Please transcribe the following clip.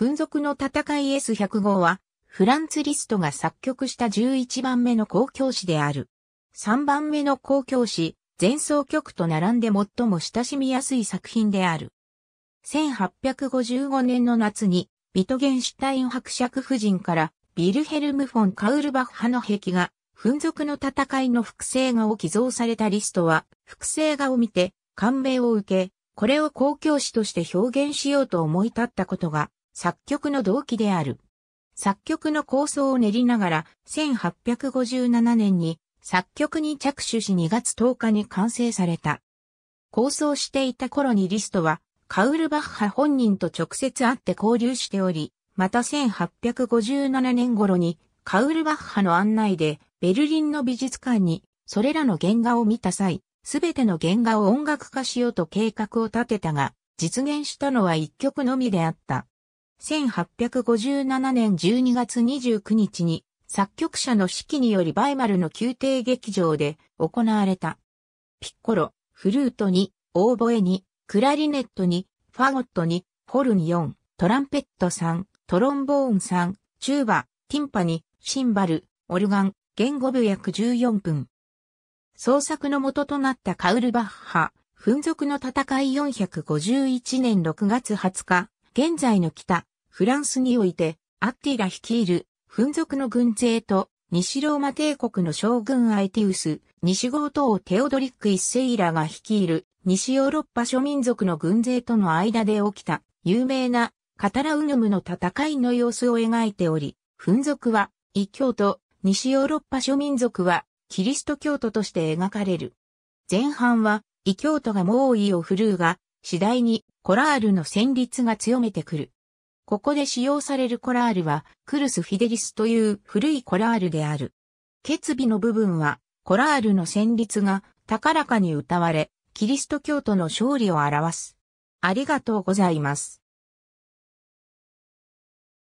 紛族の戦い S105 は、フランツ・リストが作曲した11番目の公共詩である。3番目の公共詩、前奏曲と並んで最も親しみやすい作品である。1855年の夏に、ビトゲンシュタイン伯爵夫人から、ビルヘルム・フォン・カウルバッハの壁画、紛族の戦いの複製画を寄贈されたリストは、複製画を見て、感銘を受け、これを公共詩として表現しようと思い立ったことが、作曲の動機である。作曲の構想を練りながら、1857年に作曲に着手し2月10日に完成された。構想していた頃にリストは、カウルバッハ本人と直接会って交流しており、また1857年頃にカウルバッハの案内でベルリンの美術館にそれらの原画を見た際、すべての原画を音楽化しようと計画を立てたが、実現したのは一曲のみであった。1857年12月29日に作曲者の指揮によりバイマルの宮廷劇場で行われた。ピッコロ、フルートに、オーボエに、クラリネットに、ファゴットに、ホルン4、トランペット3、トロンボーン3、チューバ、ティンパニ、シンバル、オルガン、言語部約14分。創作の元となったカウルバッハ、紛族の戦い451年6月20日、現在の北、フランスにおいて、アッティラ率いる、紛族の軍勢と、西ローマ帝国の将軍アイティウス、西ゴート王テオドリック一世ラが率いる、西ヨーロッパ諸民族の軍勢との間で起きた、有名な、カタラウヌムの戦いの様子を描いており、紛族は、異教徒、西ヨーロッパ諸民族は、キリスト教徒として描かれる。前半は、異教徒が猛威を振るうが、次第にコラールの旋律が強めてくる。ここで使用されるコラールは、クルス・フィデリスという古いコラールである。決備の部分は、コラールの旋律が高らかに歌われ、キリスト教徒の勝利を表す。ありがとうございます。